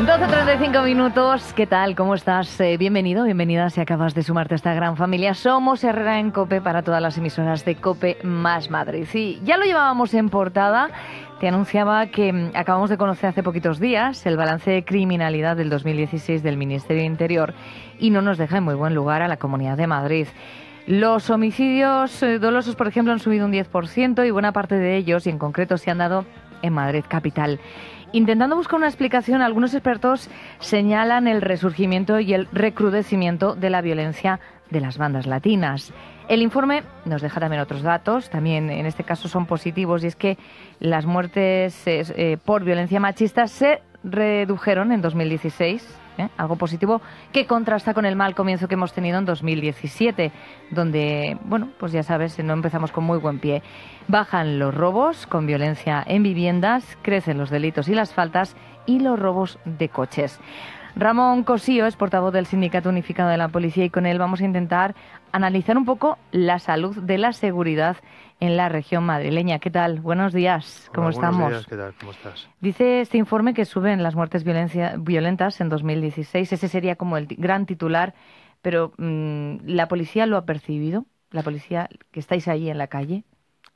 12.35 minutos, ¿qué tal? ¿Cómo estás? Eh, bienvenido, bienvenida si acabas de sumarte a esta gran familia. Somos Herrera en Cope para todas las emisoras de Cope más Madrid. Sí, ya lo llevábamos en portada, te anunciaba que mm, acabamos de conocer hace poquitos días el balance de criminalidad del 2016 del Ministerio de Interior y no nos deja en muy buen lugar a la Comunidad de Madrid. Los homicidios eh, dolosos, por ejemplo, han subido un 10% y buena parte de ellos, y en concreto, se han dado en Madrid Capital. Intentando buscar una explicación, algunos expertos señalan el resurgimiento y el recrudecimiento de la violencia de las bandas latinas. El informe nos deja también otros datos, también en este caso son positivos, y es que las muertes eh, eh, por violencia machista se redujeron en 2016 ¿eh? algo positivo que contrasta con el mal comienzo que hemos tenido en 2017, donde, bueno, pues ya sabes, no empezamos con muy buen pie. Bajan los robos con violencia en viviendas, crecen los delitos y las faltas y los robos de coches. Ramón Cosío es portavoz del Sindicato Unificado de la Policía y con él vamos a intentar analizar un poco la salud de la seguridad en la región madrileña. ¿Qué tal? Buenos días, ¿cómo estamos? ¿Cómo estás? Dice este informe que suben las muertes violentas en 2016. Ese sería como el gran titular, pero mm, ¿la policía lo ha percibido? ¿La policía que estáis ahí en la calle?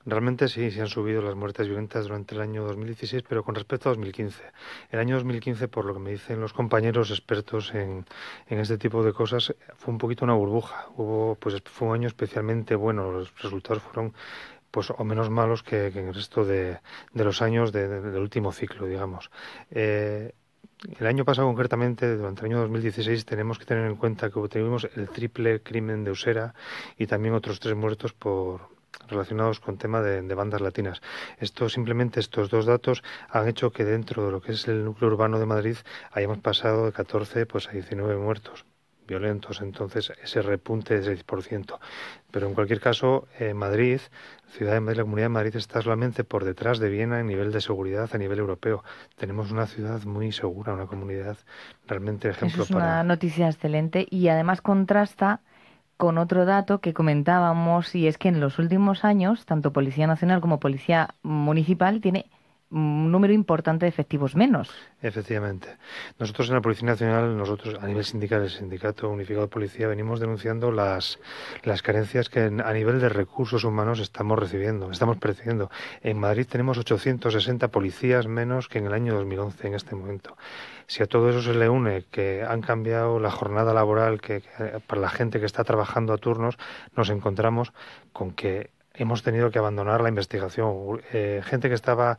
Realmente sí, se han subido las muertes violentas durante el año 2016, pero con respecto a 2015. El año 2015, por lo que me dicen los compañeros expertos en, este tipo de cosas, fue un poquito una burbuja. Hubo, pues, fue un año especialmente bueno. Los resultados fueron pues o menos malos que, en el resto de, los años del último ciclo, digamos. Eh, el año pasado, concretamente, durante el año 2016, tenemos que tener en cuenta que tuvimos el triple crimen de Usera y también otros tres muertos por, relacionados con tema de, bandas latinas. Esto simplemente estos dos datos han hecho que dentro de lo que es el núcleo urbano de Madrid hayamos pasado de 14 pues a 19 muertos violentos, entonces ese repunte de 6%. Pero en cualquier caso, eh, Madrid, Ciudad de la Comunidad de Madrid está solamente por detrás de Viena en nivel de seguridad a nivel europeo. Tenemos una ciudad muy segura, una comunidad realmente ejemplo es una noticia excelente y además contrasta con otro dato que comentábamos y es que en los últimos años, tanto Policía Nacional como Policía Municipal tiene un número importante de efectivos menos. Efectivamente. Nosotros en la Policía Nacional, nosotros a nivel sindical, el Sindicato Unificado de Policía, venimos denunciando las, las carencias que a nivel de recursos humanos estamos recibiendo, estamos percibiendo. En Madrid tenemos 860 policías menos que en el año 2011 en este momento. Si a todo eso se le une que han cambiado la jornada laboral que, para la gente que está trabajando a turnos, nos encontramos con que hemos tenido que abandonar la investigación. Eh, gente que estaba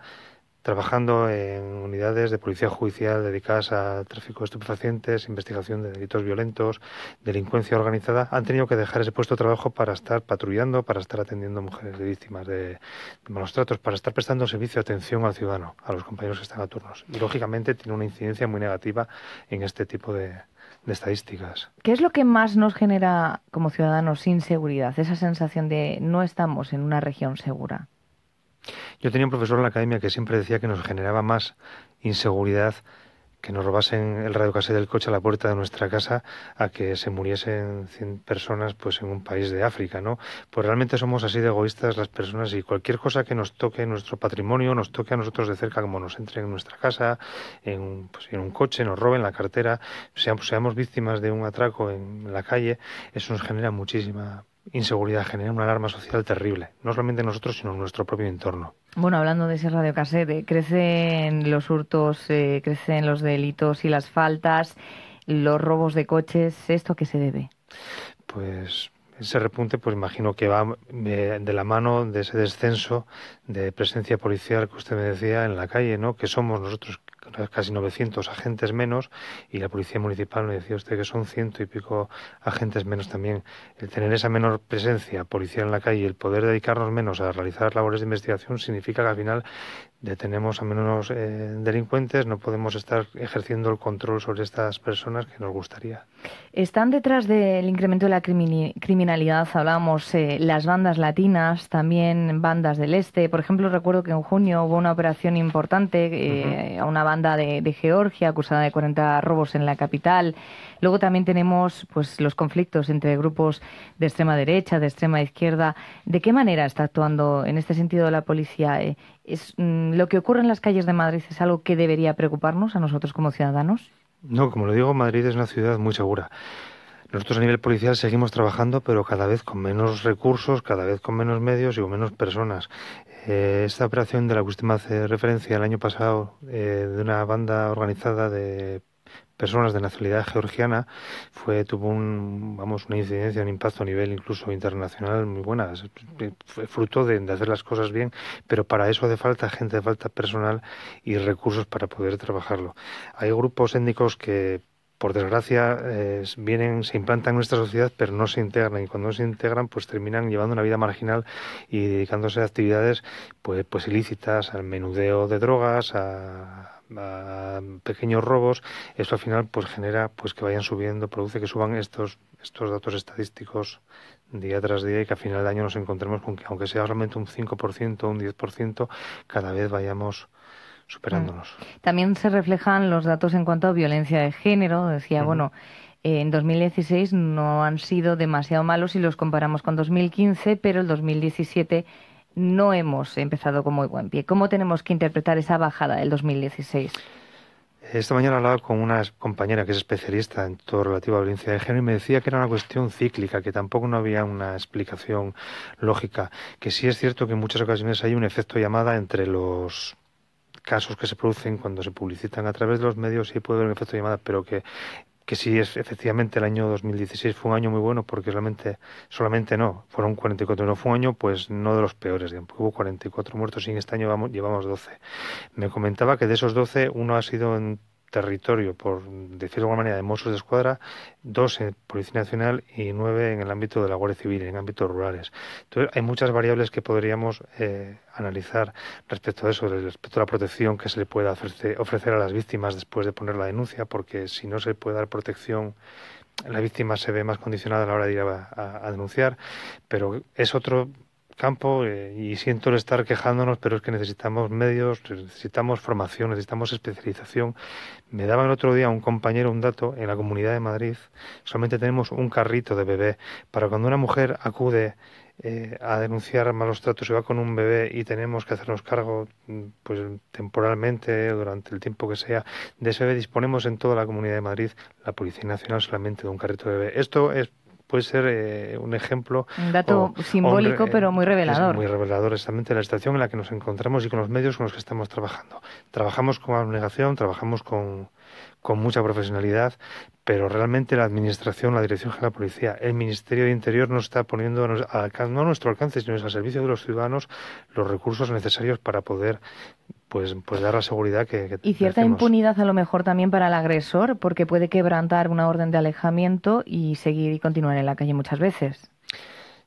trabajando en unidades de policía judicial dedicadas a tráfico de estupefacientes, investigación de delitos violentos, delincuencia organizada, han tenido que dejar ese puesto de trabajo para estar patrullando, para estar atendiendo mujeres víctimas de, malos tratos, para estar prestando servicio de atención al ciudadano, a los compañeros que están a turnos. Y lógicamente tiene una incidencia muy negativa en este tipo de, de estadísticas. ¿Qué es lo que más nos genera como ciudadanos inseguridad? Esa sensación de no estamos en una región segura. Yo tenía un profesor en la academia que siempre decía que nos generaba más inseguridad que nos robasen el radiocasete del coche a la puerta de nuestra casa a que se muriesen 100 personas pues en un país de África, ¿no? Pues realmente somos así de egoístas las personas y cualquier cosa que nos toque nuestro patrimonio, nos toque a nosotros de cerca, como nos entren en nuestra casa, en, pues, en un coche, nos roben la cartera, seamos, seamos víctimas de un atraco en la calle, eso nos genera muchísima inseguridad, genera una alarma social terrible, no solamente nosotros, sino nuestro propio entorno. Bueno, hablando de ese radiocasete, crecen los hurtos, eh, crecen los delitos y las faltas, los robos de coches, ¿esto a qué se debe? Pues ese repunte, pues imagino que va eh, de la mano de ese descenso de presencia policial que usted me decía en la calle, ¿no? Que somos nosotros casi 900 agentes menos y la policía municipal me decía usted que son ciento y pico agentes menos también. El tener esa menor presencia policial en la calle, y el poder dedicarnos menos a realizar labores de investigación significa que al final detenemos a menos eh, delincuentes, no podemos estar ejerciendo el control sobre estas personas que nos gustaría. Están detrás del incremento de la criminalidad, hablamos, eh, las bandas latinas, también bandas del este. Por ejemplo, recuerdo que en junio hubo una operación importante eh, a una banda de, Georgia acusada de 40 robos en la capital. Luego también tenemos pues, los conflictos entre grupos de extrema derecha, de extrema izquierda. ¿De qué manera está actuando en este sentido la policía? Es, mm, ¿Lo que ocurre en las calles de Madrid es algo que debería preocuparnos a nosotros como ciudadanos? No, como lo digo, Madrid es una ciudad muy segura. Nosotros a nivel policial seguimos trabajando, pero cada vez con menos recursos, cada vez con menos medios y con menos personas. Eh, esta operación de la que usted me hace referencia el año pasado eh, de una banda organizada de personas de nacionalidad georgiana fue tuvo un vamos una incidencia un impacto a nivel incluso internacional muy buena fue fruto de, hacer las cosas bien pero para eso hace falta gente hace falta personal y recursos para poder trabajarlo hay grupos étnicos que por desgracia, eh, vienen, se implantan en nuestra sociedad, pero no se integran. Y cuando no se integran, pues terminan llevando una vida marginal y dedicándose a actividades pues, pues ilícitas, al menudeo de drogas, a pequeños robos, esto al final pues genera pues que vayan subiendo, produce que suban estos estos datos estadísticos día tras día y que al final del año nos encontremos con que aunque sea solamente un 5%, un 10%, cada vez vayamos superándonos. También se reflejan los datos en cuanto a violencia de género, decía, bueno, en 2016 no han sido demasiado malos si los comparamos con 2015, pero el 2017 no hemos empezado con muy buen pie. ¿Cómo tenemos que interpretar esa bajada del 2016? Esta mañana hablaba con una compañera que es especialista en todo relativo a violencia de género y me decía que era una cuestión cíclica, que tampoco no había una explicación lógica, que sí es cierto que en muchas ocasiones hay un efecto llamada entre los casos que se producen cuando se publicitan a través de los medios y puede haber un efecto llamada, pero que que sí es efectivamente el año 2016 fue un año muy bueno porque realmente solamente no, fueron 44, no fue un año pues no de los peores, hubo 44 muertos y en este año vamos, llevamos 12. Me comentaba que de esos 12 uno ha sido en territorio, por decirlo de alguna manera, de Mossos de Escuadra, dos en Policía Nacional y nueve en el ámbito de la Guardia Civil, en ámbitos rurales. Entonces, hay muchas variables que podríamos eh, analizar respecto a eso, respecto a la protección que se le pueda ofrecer a las víctimas después de poner la denuncia, porque si no se puede dar protección la víctima se ve más condicionada a la hora de ir a, denunciar, pero es otro campo eh, y siento el estar quejándonos, pero es que necesitamos medios, necesitamos formación, necesitamos especialización. Me daba el otro día un compañero un dato, en la Comunidad de Madrid solamente tenemos un carrito de bebé para cuando una mujer acude eh, a denunciar malos tratos y va con un bebé y tenemos que hacernos cargo mm, pues temporalmente durante el tiempo que sea de ese bebé disponemos en toda la comunidad de Madrid la Policía Nacional solamente de un carrito de bebé esto es puede ser eh, un ejemplo. Un dato simbólico, pero eh, muy revelador. muy revelador, exactamente, la situación en la que nos encontramos y con los medios con los que estamos trabajando. Trabajamos con abnegación, trabajamos con, con mucha profesionalidad, pero realmente la Administración, la Dirección General de la Policía, el Ministerio de Interior no está poniendo no a nuestro alcance, sino al servicio de los ciudadanos los recursos necesarios para poder pues, pues dar la seguridad que, y cierta impunidad a lo mejor también para el agresor porque puede quebrantar una orden de alejamiento y seguir y continuar en la calle muchas veces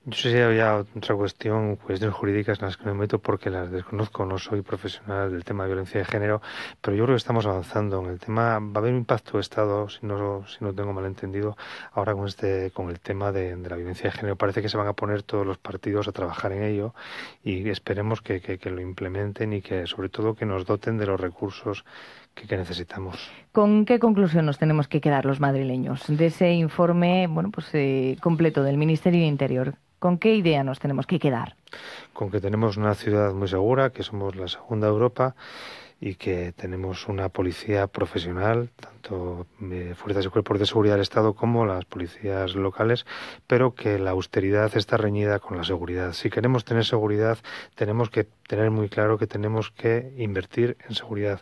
yo sé si había otra cuestión, cuestiones jurídicas en las que me meto porque las desconozco, no soy profesional del tema de violencia de género, pero yo creo que estamos avanzando en el tema. Va a haber un impacto de Estado, si no, si no tengo malentendido, ahora con este, con el tema de, la violencia de género. Parece que se van a poner todos los partidos a trabajar en ello y esperemos que, que, lo implementen y que, sobre todo, que nos doten de los recursos que, que necesitamos. ¿Con qué conclusión nos tenemos que quedar los madrileños de ese informe, bueno, pues eh, completo del Ministerio de Interior? ¿Con qué idea nos tenemos que quedar? Con que tenemos una ciudad muy segura, que somos la segunda Europa y que tenemos una policía profesional, tanto fuerzas y cuerpos de seguridad del Estado como las policías locales, pero que la austeridad está reñida con la seguridad. Si queremos tener seguridad, tenemos que tener muy claro que tenemos que invertir en seguridad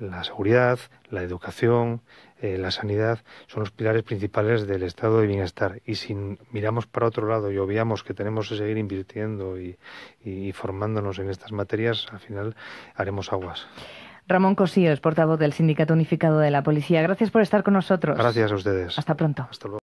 la seguridad, la educación, eh, la sanidad son los pilares principales del estado de bienestar. Y si miramos para otro lado y obviamos que tenemos que seguir invirtiendo y, formándonos en estas materias, al final haremos aguas. Ramón Cosío es portavoz del Sindicato Unificado de la Policía. Gracias por estar con nosotros. Gracias a ustedes. Hasta pronto. Hasta luego.